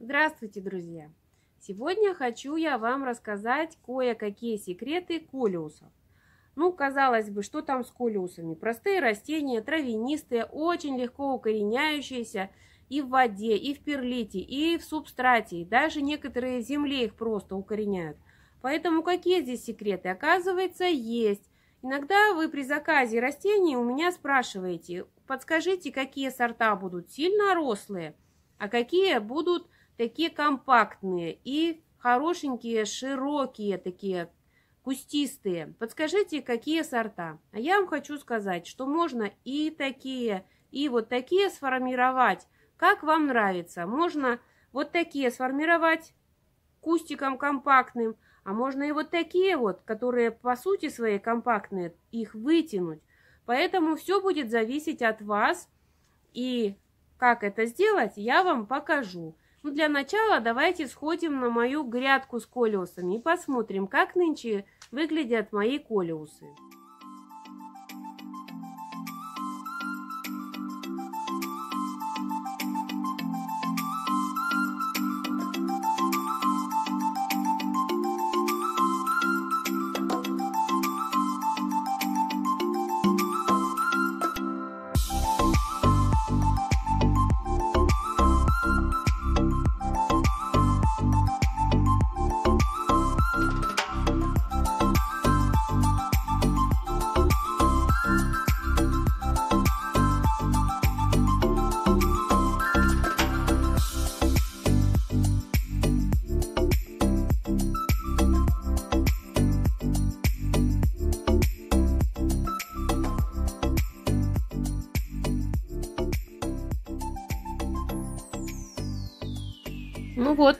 Здравствуйте, друзья! Сегодня хочу я вам рассказать кое-какие секреты колиусов. Ну, казалось бы, что там с колиусами? Простые растения, травянистые, очень легко укореняющиеся и в воде, и в перлите, и в субстрате. И даже некоторые земли их просто укореняют. Поэтому какие здесь секреты? Оказывается, есть. Иногда вы при заказе растений у меня спрашиваете, подскажите, какие сорта будут сильно рослые, а какие будут такие компактные и хорошенькие, широкие такие, кустистые. Подскажите, какие сорта? А я вам хочу сказать, что можно и такие, и вот такие сформировать, как вам нравится. Можно вот такие сформировать кустиком компактным, а можно и вот такие вот, которые по сути своей компактные, их вытянуть. Поэтому все будет зависеть от вас. И как это сделать, я вам покажу. Ну для начала давайте сходим на мою грядку с колеусами и посмотрим, как нынче выглядят мои колеусы.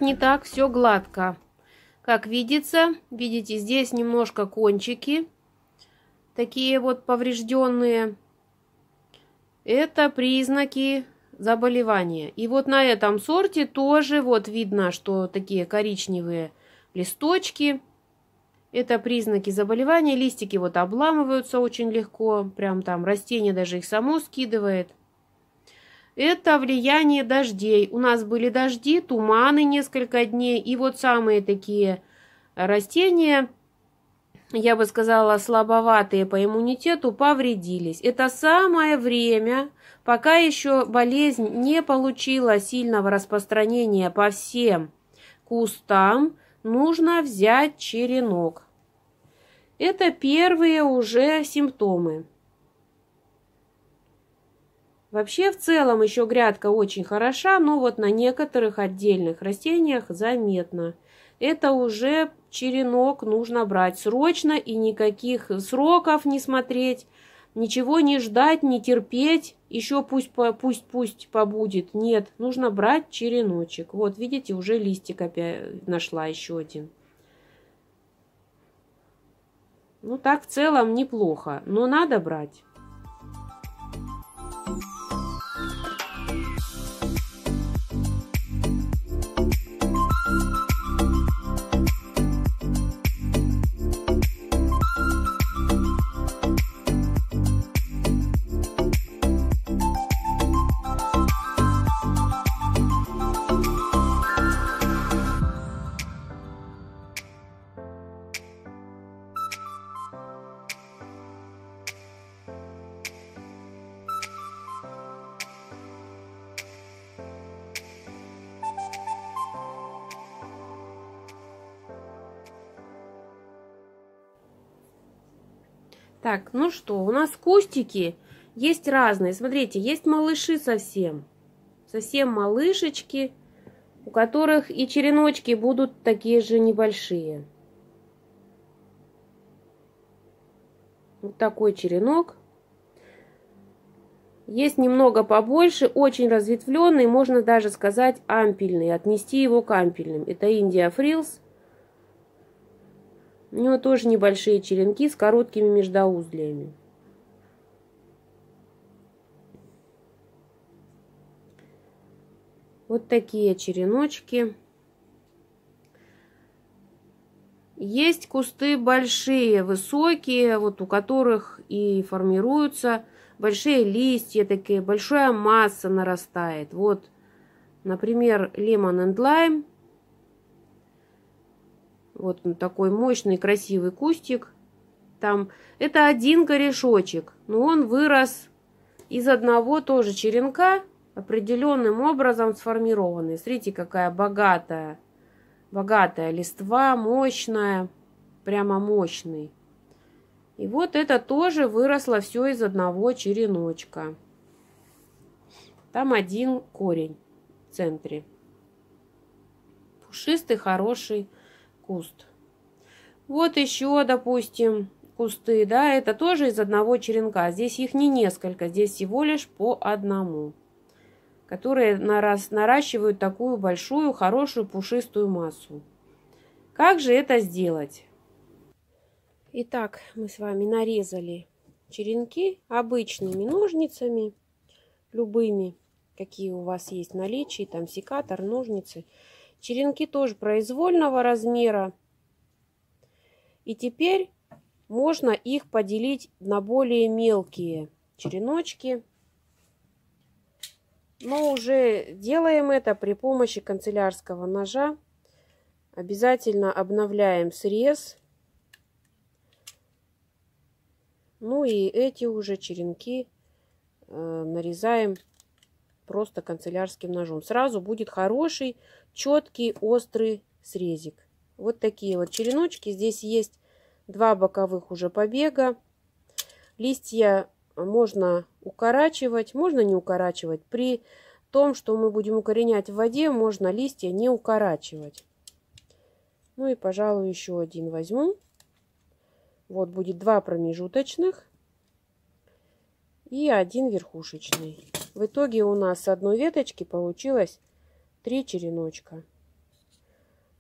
не так все гладко. Как видится, видите, здесь немножко кончики, такие вот поврежденные. Это признаки заболевания. И вот на этом сорте тоже вот видно, что такие коричневые листочки. Это признаки заболевания. Листики вот обламываются очень легко. Прям там растение даже их само скидывает. Это влияние дождей. У нас были дожди, туманы несколько дней, и вот самые такие растения, я бы сказала, слабоватые по иммунитету, повредились. Это самое время, пока еще болезнь не получила сильного распространения по всем кустам, нужно взять черенок. Это первые уже симптомы. Вообще, в целом, еще грядка очень хороша, но вот на некоторых отдельных растениях заметно. Это уже черенок нужно брать срочно и никаких сроков не смотреть, ничего не ждать, не терпеть, еще пусть пусть пусть побудет. Нет, нужно брать череночек. Вот, видите, уже листик опять нашла еще один. Ну так в целом неплохо, но надо брать. Так, ну что, у нас кустики есть разные. Смотрите, есть малыши совсем. Совсем малышечки, у которых и череночки будут такие же небольшие. Вот такой черенок. Есть немного побольше, очень разветвленный, можно даже сказать ампельный, отнести его к ампельным. Это Индия Фрилс у него тоже небольшие черенки с короткими междоузлиями. Вот такие череночки. Есть кусты большие, высокие, вот у которых и формируются большие листья такие, большая масса нарастает. Вот, например, Lemon and Lime – вот такой мощный, красивый кустик. Там это один корешочек, но он вырос из одного тоже черенка, определенным образом сформированный. Смотрите, какая богатая, богатая листва, мощная, прямо мощный. И вот это тоже выросло все из одного череночка. Там один корень в центре. Пушистый, хороший куст. Вот еще, допустим, кусты, да, это тоже из одного черенка. Здесь их не несколько, здесь всего лишь по одному, которые нарас, наращивают такую большую, хорошую, пушистую массу. Как же это сделать? Итак, мы с вами нарезали черенки обычными ножницами, любыми, какие у вас есть в наличии, там секатор, ножницы – Черенки тоже произвольного размера. И теперь можно их поделить на более мелкие череночки. Но уже делаем это при помощи канцелярского ножа. Обязательно обновляем срез. Ну и эти уже черенки э, нарезаем просто канцелярским ножом. Сразу будет хороший, четкий, острый срезик. Вот такие вот череночки. Здесь есть два боковых уже побега. Листья можно укорачивать, можно не укорачивать. При том, что мы будем укоренять в воде, можно листья не укорачивать. Ну и, пожалуй, еще один возьму. Вот будет два промежуточных и один верхушечный. В итоге у нас с одной веточки получилось три череночка.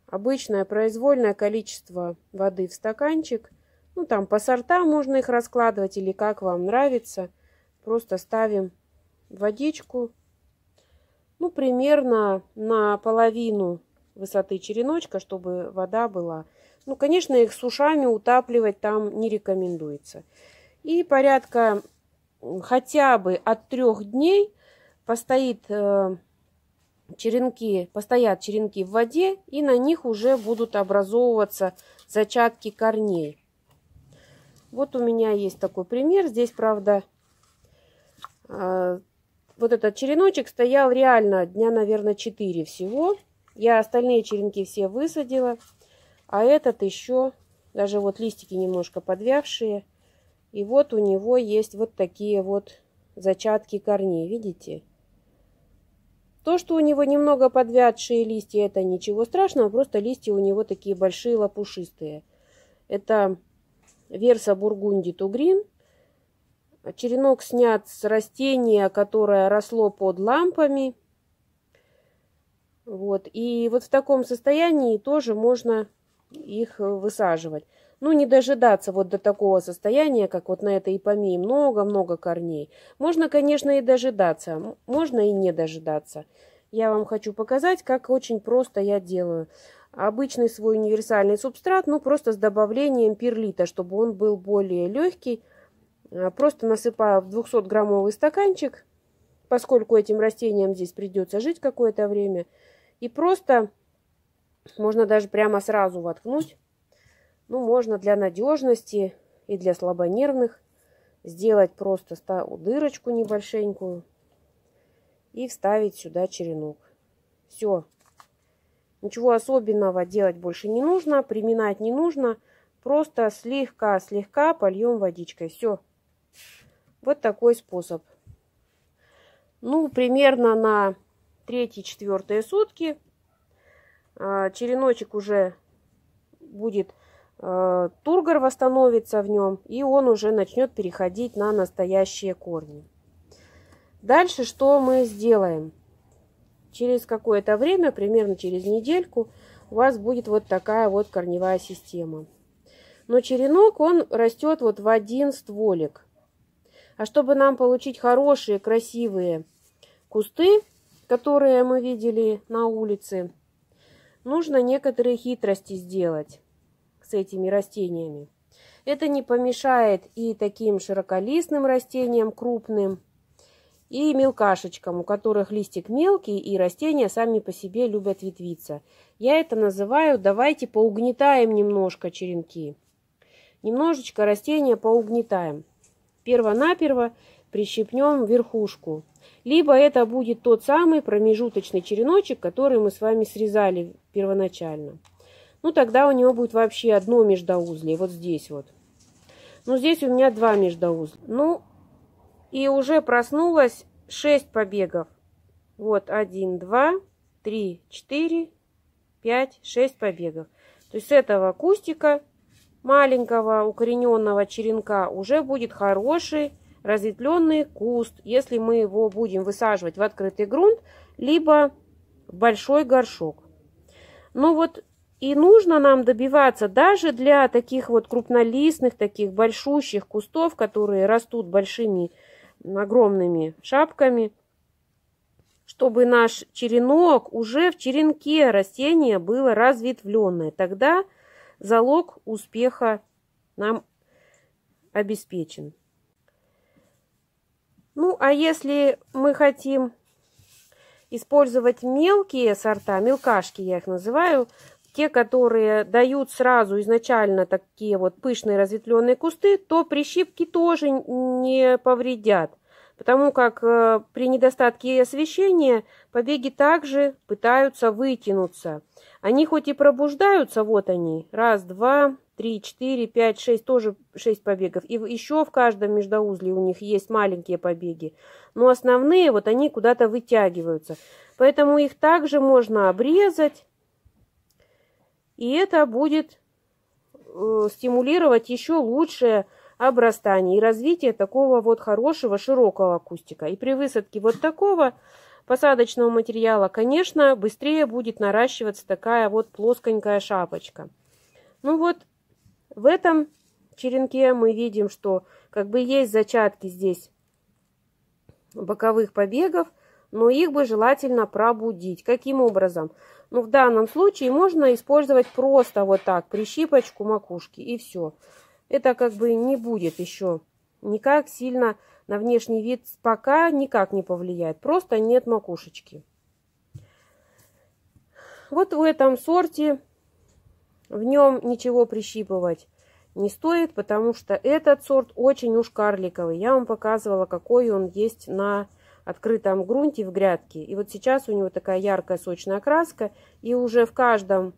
Обычное произвольное количество воды в стаканчик. Ну там по сортам можно их раскладывать или как вам нравится. Просто ставим водичку. Ну примерно на половину высоты череночка, чтобы вода была. Ну, конечно, их с ушами утапливать там не рекомендуется. И порядка хотя бы от трех дней постоит э, черенки, постоят черенки в воде, и на них уже будут образовываться зачатки корней. Вот у меня есть такой пример. Здесь, правда, э, вот этот череночек стоял реально дня, наверное, 4 всего. Я остальные черенки все высадила, а этот еще, даже вот листики немножко подвявшие – и вот у него есть вот такие вот зачатки корней, видите? То, что у него немного подвядшие листья, это ничего страшного, просто листья у него такие большие лопушистые. Это верса бургунди тугрин. Черенок снят с растения, которое росло под лампами. Вот. И вот в таком состоянии тоже можно их высаживать. Ну, не дожидаться вот до такого состояния, как вот на этой ипомии, много-много корней. Можно, конечно, и дожидаться, можно и не дожидаться. Я вам хочу показать, как очень просто я делаю. Обычный свой универсальный субстрат, ну, просто с добавлением перлита, чтобы он был более легкий. А, просто насыпаю в 200-граммовый стаканчик, поскольку этим растениям здесь придется жить какое-то время. И просто можно даже прямо сразу воткнуть ну, можно для надежности и для слабонервных сделать просто дырочку небольшенькую и вставить сюда черенок. Все. Ничего особенного делать больше не нужно, приминать не нужно. Просто слегка-слегка польем водичкой. Все. Вот такой способ. Ну, примерно на третьи-четвертые сутки а, череночек уже будет Э, тургор восстановится в нем, и он уже начнет переходить на настоящие корни. Дальше что мы сделаем? Через какое-то время, примерно через недельку, у вас будет вот такая вот корневая система. Но черенок, он растет вот в один стволик. А чтобы нам получить хорошие, красивые кусты, которые мы видели на улице, нужно некоторые хитрости сделать с этими растениями. Это не помешает и таким широколистным растениям крупным, и мелкашечкам, у которых листик мелкий, и растения сами по себе любят ветвиться. Я это называю «давайте поугнетаем немножко черенки». Немножечко растения поугнетаем. перво Первонаперво прищипнем верхушку. Либо это будет тот самый промежуточный череночек, который мы с вами срезали первоначально. Ну, тогда у него будет вообще одно междоузлие, вот здесь вот. Ну, здесь у меня два междоузла. Ну, и уже проснулось 6 побегов. Вот, 1, 2, 3, 4, 5, 6 побегов. То есть с этого кустика маленького укорененного черенка уже будет хороший разветвленный куст, если мы его будем высаживать в открытый грунт, либо в большой горшок. Ну вот и нужно нам добиваться даже для таких вот крупнолистных, таких большущих кустов, которые растут большими, огромными шапками, чтобы наш черенок уже в черенке растения было разветвленное. Тогда залог успеха нам обеспечен. Ну, а если мы хотим использовать мелкие сорта, мелкашки я их называю, те, которые дают сразу изначально такие вот пышные разветвленные кусты, то прищипки тоже не повредят, потому как э, при недостатке освещения побеги также пытаются вытянуться. Они хоть и пробуждаются, вот они, раз, два, три, четыре, пять, шесть, тоже шесть побегов. И еще в каждом междоузле у них есть маленькие побеги. Но основные вот они куда-то вытягиваются. Поэтому их также можно обрезать и это будет э, стимулировать еще лучшее обрастание и развитие такого вот хорошего широкого кустика. И при высадке вот такого посадочного материала, конечно, быстрее будет наращиваться такая вот плосконькая шапочка. Ну вот в этом черенке мы видим, что как бы есть зачатки здесь боковых побегов, но их бы желательно пробудить. Каким образом? Но ну, в данном случае можно использовать просто вот так, прищипочку макушки и все. Это как бы не будет еще никак сильно на внешний вид пока никак не повлияет. Просто нет макушечки. Вот в этом сорте в нем ничего прищипывать не стоит, потому что этот сорт очень уж карликовый. Я вам показывала, какой он есть на открытом грунте в грядке. И вот сейчас у него такая яркая сочная краска. И уже в каждом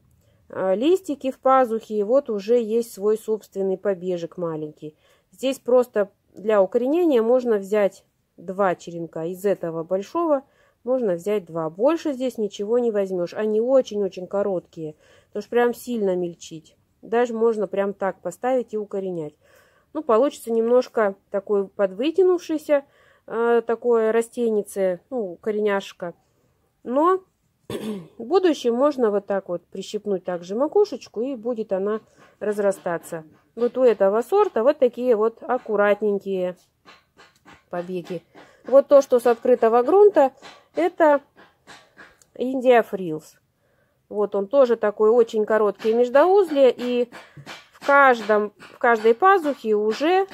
э, листике в пазухе вот уже есть свой собственный побежек маленький. Здесь просто для укоренения можно взять два черенка из этого большого можно взять два. Больше здесь ничего не возьмешь. Они очень-очень короткие. Потому что прям сильно мельчить. Даже можно прям так поставить и укоренять. Ну, получится немножко такой подвытянувшийся. Э, такое растенице, ну, кореняшка. Но в будущем можно вот так вот прищипнуть также макушечку, и будет она разрастаться. Вот у этого сорта вот такие вот аккуратненькие побеги. Вот то, что с открытого грунта, это Индия Фрилс. Вот он тоже такой очень короткий междоузле, и в, каждом, в каждой пазухе уже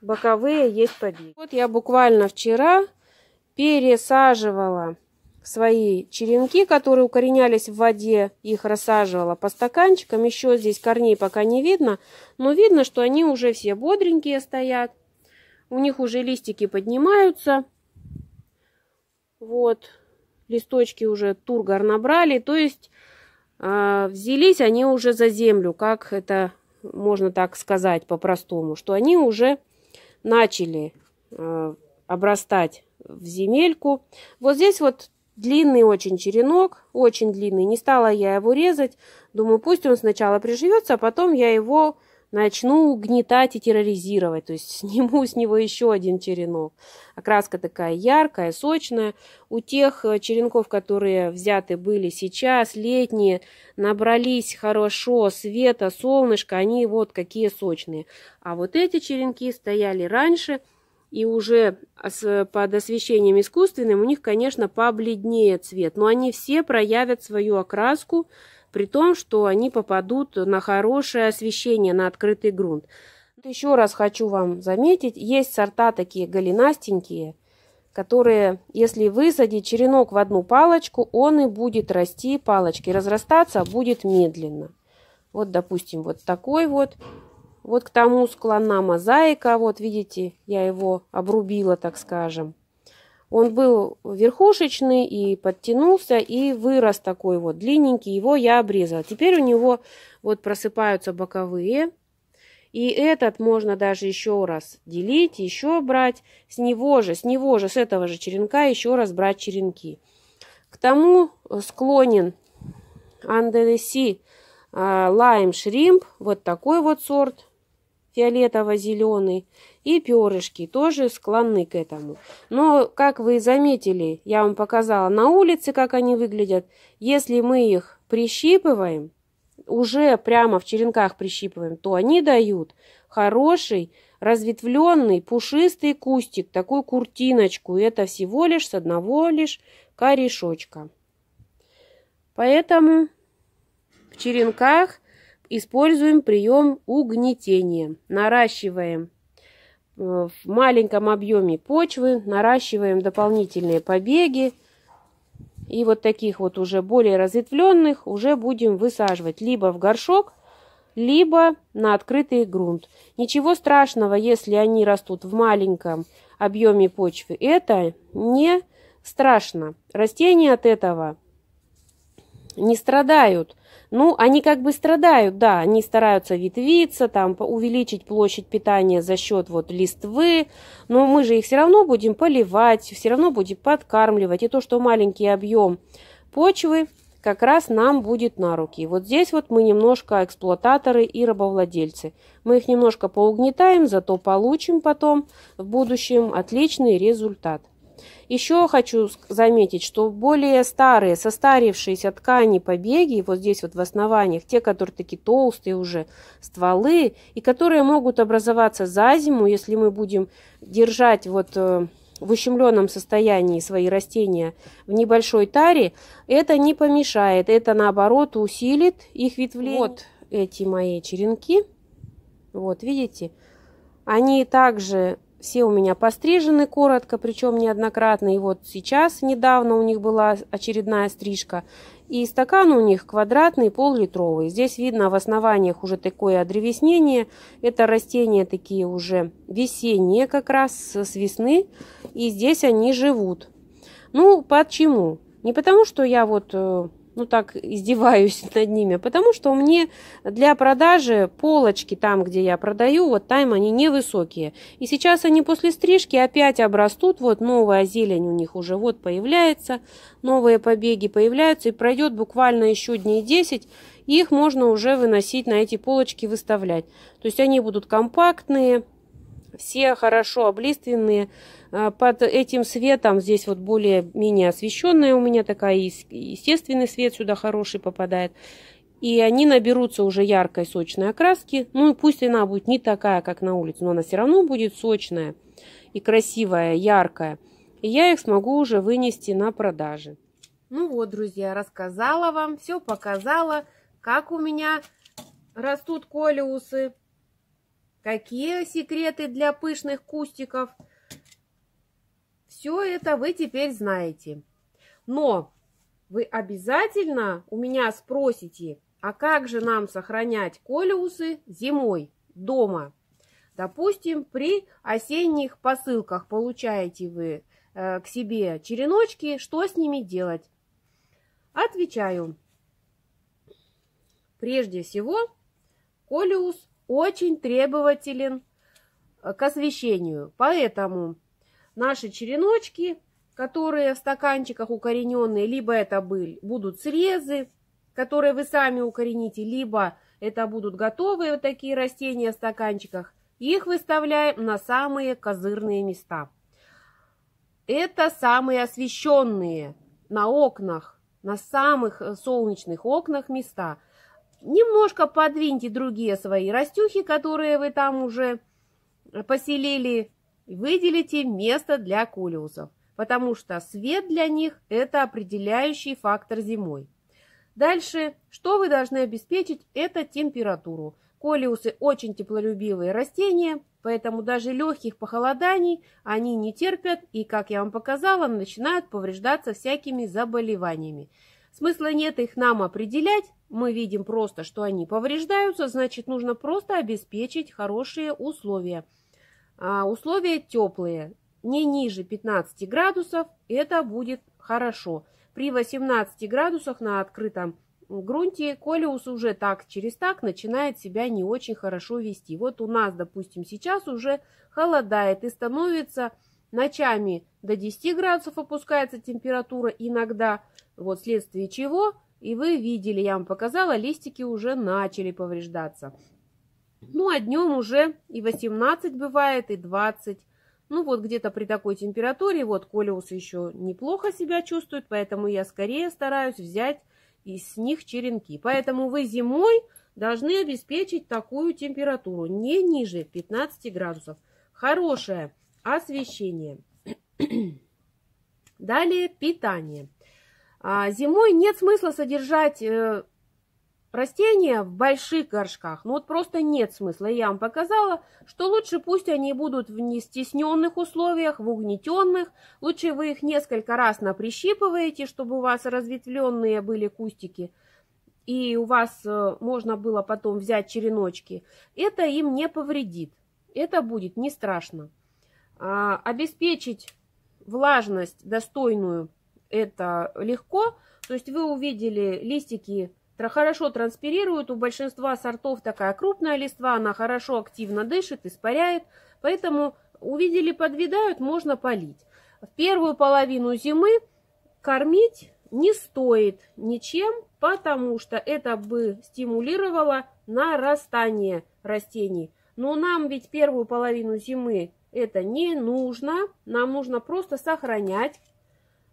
боковые есть побеги. Вот я буквально вчера пересаживала свои черенки, которые укоренялись в воде, их рассаживала по стаканчикам. Еще здесь корней пока не видно, но видно, что они уже все бодренькие стоят. У них уже листики поднимаются. Вот, листочки уже тургор набрали, то есть э, взялись они уже за землю, как это можно так сказать по-простому, что они уже начали э, обрастать в земельку. Вот здесь вот длинный очень черенок, очень длинный. Не стала я его резать. Думаю, пусть он сначала приживется, а потом я его Начну угнетать и терроризировать, то есть сниму с него еще один черенок. Окраска такая яркая, сочная. У тех э, черенков, которые взяты были сейчас, летние, набрались хорошо света, солнышко, они вот какие сочные. А вот эти черенки стояли раньше, и уже под освещением искусственным у них, конечно, побледнее цвет. Но они все проявят свою окраску, при том, что они попадут на хорошее освещение, на открытый грунт. Еще раз хочу вам заметить, есть сорта такие голенастенькие, которые, если высадить черенок в одну палочку, он и будет расти палочки, разрастаться а будет медленно. Вот, допустим, вот такой вот. Вот к тому склонна мозаика, вот видите, я его обрубила, так скажем. Он был верхушечный и подтянулся, и вырос такой вот длинненький. Его я обрезала. Теперь у него вот просыпаются боковые. И этот можно даже еще раз делить, еще брать. С него же, с него же, с этого же черенка еще раз брать черенки. К тому склонен Анделеси а, Лайм Шримп, вот такой вот сорт, фиолетово-зеленый и перышки тоже склонны к этому. Но, как вы заметили, я вам показала на улице, как они выглядят, если мы их прищипываем, уже прямо в черенках прищипываем, то они дают хороший, разветвленный, пушистый кустик, такую куртиночку. И это всего лишь с одного лишь корешочка. Поэтому в черенках используем прием угнетения. Наращиваем Э, в маленьком объеме почвы наращиваем дополнительные побеги. И вот таких вот уже более разветвленных уже будем высаживать либо в горшок, либо на открытый грунт. Ничего страшного, если они растут в маленьком объеме почвы. Это не страшно. Растения от этого не страдают. Ну, они как бы страдают, да, они стараются ветвиться, там, увеличить площадь питания за счет вот листвы, но мы же их все равно будем поливать, все равно будем подкармливать, и то, что маленький объем почвы, как раз нам будет на руки. Вот здесь вот мы немножко эксплуататоры и рабовладельцы. Мы их немножко поугнетаем, зато получим потом в будущем отличный результат. Еще хочу заметить, что более старые, состарившиеся ткани побеги, вот здесь вот в основаниях, те, которые такие толстые уже стволы, и которые могут образоваться за зиму, если мы будем держать вот э, в ущемленном состоянии свои растения в небольшой таре, это не помешает, это наоборот усилит их ветвление. Вот эти мои черенки, вот видите, они также все у меня пострижены коротко, причем неоднократно. И вот сейчас недавно у них была очередная стрижка. И стакан у них квадратный, пол-литровый. Здесь видно в основаниях уже такое одревеснение. Это растения такие уже весенние как раз с весны. И здесь они живут. Ну, почему? Не потому, что я вот э, ну так издеваюсь над ними, потому что мне для продажи полочки там, где я продаю, вот тайм они невысокие. И сейчас они после стрижки опять обрастут, вот новая зелень у них уже вот появляется, новые побеги появляются, и пройдет буквально еще дней 10, их можно уже выносить на эти полочки, выставлять. То есть они будут компактные, все хорошо облиственные. А, под этим светом здесь вот более-менее освещенная у меня такая, естественный свет сюда хороший попадает. И они наберутся уже яркой сочной окраски. Ну и пусть она будет не такая, как на улице, но она все равно будет сочная и красивая, яркая. И я их смогу уже вынести на продажи. Ну вот, друзья, рассказала вам, все показала, как у меня растут колиусы Какие секреты для пышных кустиков? Все это вы теперь знаете. Но вы обязательно у меня спросите, а как же нам сохранять колеусы зимой дома? Допустим, при осенних посылках получаете вы э, к себе череночки, что с ними делать? Отвечаю. Прежде всего, колеус очень требователен э, к освещению. Поэтому наши череночки, которые в стаканчиках укорененные, либо это были, будут срезы, которые вы сами укорените, либо это будут готовые вот такие растения в стаканчиках, их выставляем на самые козырные места. Это самые освещенные на окнах, на самых э, солнечных окнах места – Немножко подвиньте другие свои растюхи, которые вы там уже поселили, выделите место для кулиусов, потому что свет для них – это определяющий фактор зимой. Дальше, что вы должны обеспечить, это температуру. Колиусы очень теплолюбивые растения, поэтому даже легких похолоданий они не терпят и, как я вам показала, начинают повреждаться всякими заболеваниями. Смысла нет их нам определять, мы видим просто, что они повреждаются, значит, нужно просто обеспечить хорошие условия. А, условия теплые, не ниже 15 градусов, это будет хорошо. При 18 градусах на открытом грунте колиус уже так через так начинает себя не очень хорошо вести. Вот у нас, допустим, сейчас уже холодает и становится Ночами до 10 градусов опускается температура иногда, вот вследствие чего, и вы видели, я вам показала, листики уже начали повреждаться. Ну, а днем уже и 18 бывает, и 20. Ну, вот где-то при такой температуре, вот колеусы еще неплохо себя чувствует, поэтому я скорее стараюсь взять из них черенки. Поэтому вы зимой должны обеспечить такую температуру, не ниже 15 градусов. Хорошая освещение. Далее питание. А, зимой нет смысла содержать э, растения в больших горшках. Ну вот просто нет смысла. Я вам показала, что лучше пусть они будут в нестесненных условиях, в угнетенных. Лучше вы их несколько раз наприщипываете, чтобы у вас разветвленные были кустики. И у вас э, можно было потом взять череночки. Это им не повредит. Это будет не страшно. А, обеспечить влажность достойную это легко. То есть вы увидели листики хорошо транспирируют. У большинства сортов такая крупная листва, она хорошо активно дышит, испаряет. Поэтому увидели подвидают, можно полить. В первую половину зимы кормить не стоит ничем, потому что это бы стимулировало нарастание растений. Но нам ведь первую половину зимы это не нужно. Нам нужно просто сохранять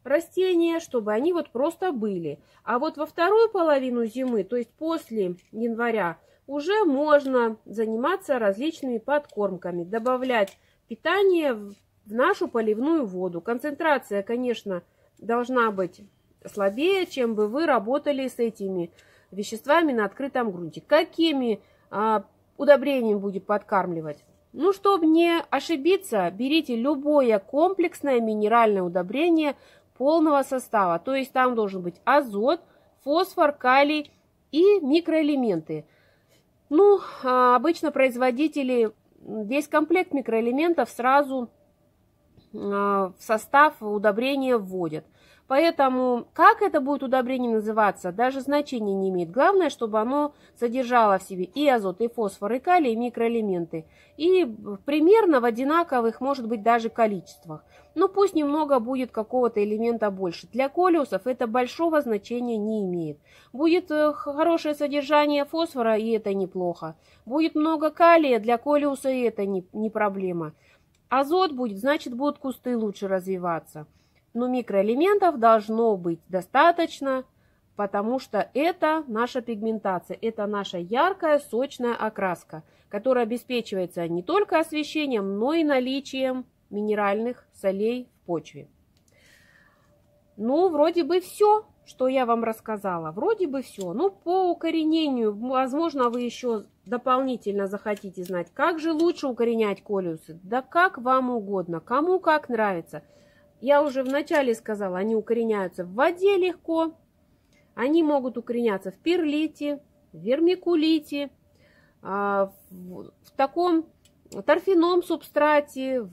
растения, чтобы они вот просто были. А вот во вторую половину зимы, то есть после января, уже можно заниматься различными подкормками, добавлять питание в нашу поливную воду. Концентрация, конечно, должна быть слабее, чем бы вы работали с этими веществами на открытом грунте. Какими а, удобрениями будем подкармливать? Ну, чтобы не ошибиться, берите любое комплексное минеральное удобрение полного состава. То есть там должен быть азот, фосфор, калий и микроэлементы. Ну, а, обычно производители весь комплект микроэлементов сразу а, в состав удобрения вводят. Поэтому как это будет удобрение называться, даже значения не имеет. Главное, чтобы оно содержало в себе и азот, и фосфор, и калий, и микроэлементы. И примерно в одинаковых, может быть, даже количествах. Но пусть немного будет какого-то элемента больше. Для колеусов это большого значения не имеет. Будет э, хорошее содержание фосфора, и это неплохо. Будет много калия, для колеуса и это не, не проблема. Азот будет, значит, будут кусты лучше развиваться но ну, микроэлементов должно быть достаточно, потому что это наша пигментация, это наша яркая сочная окраска, которая обеспечивается не только освещением, но и наличием минеральных солей в почве. Ну, вроде бы все, что я вам рассказала. Вроде бы все. Ну, по укоренению, возможно, вы еще дополнительно захотите знать, как же лучше укоренять колюсы. Да как вам угодно, кому как нравится – я уже вначале сказала, они укореняются в воде легко, они могут укореняться в перлите, в вермикулите, а, в таком торфяном субстрате,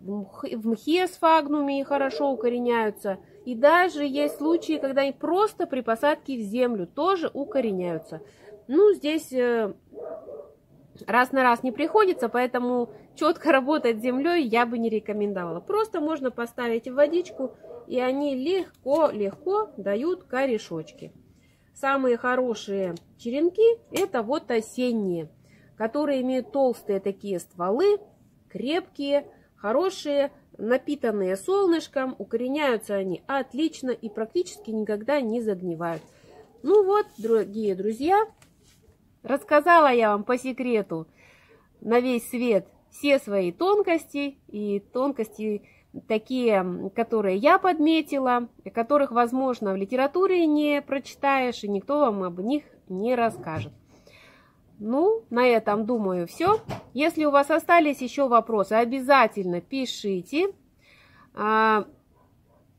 в мхе с фагнуми хорошо укореняются. И даже есть случаи, когда они просто при посадке в землю тоже укореняются. Ну, здесь э, раз на раз не приходится, поэтому четко работать землей я бы не рекомендовала. Просто можно поставить в водичку, и они легко-легко дают корешочки. Самые хорошие черенки это вот осенние, которые имеют толстые такие стволы, крепкие, хорошие, напитанные солнышком, укореняются они отлично и практически никогда не загнивают. Ну вот, дорогие друзья, Рассказала я вам по секрету на весь свет все свои тонкости и тонкости такие, которые я подметила, которых, возможно, в литературе не прочитаешь, и никто вам об них не расскажет. Ну, на этом, думаю, все. Если у вас остались еще вопросы, обязательно пишите. А,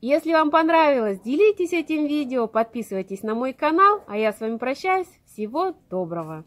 если вам понравилось, делитесь этим видео, подписывайтесь на мой канал, а я с вами прощаюсь. Всего доброго!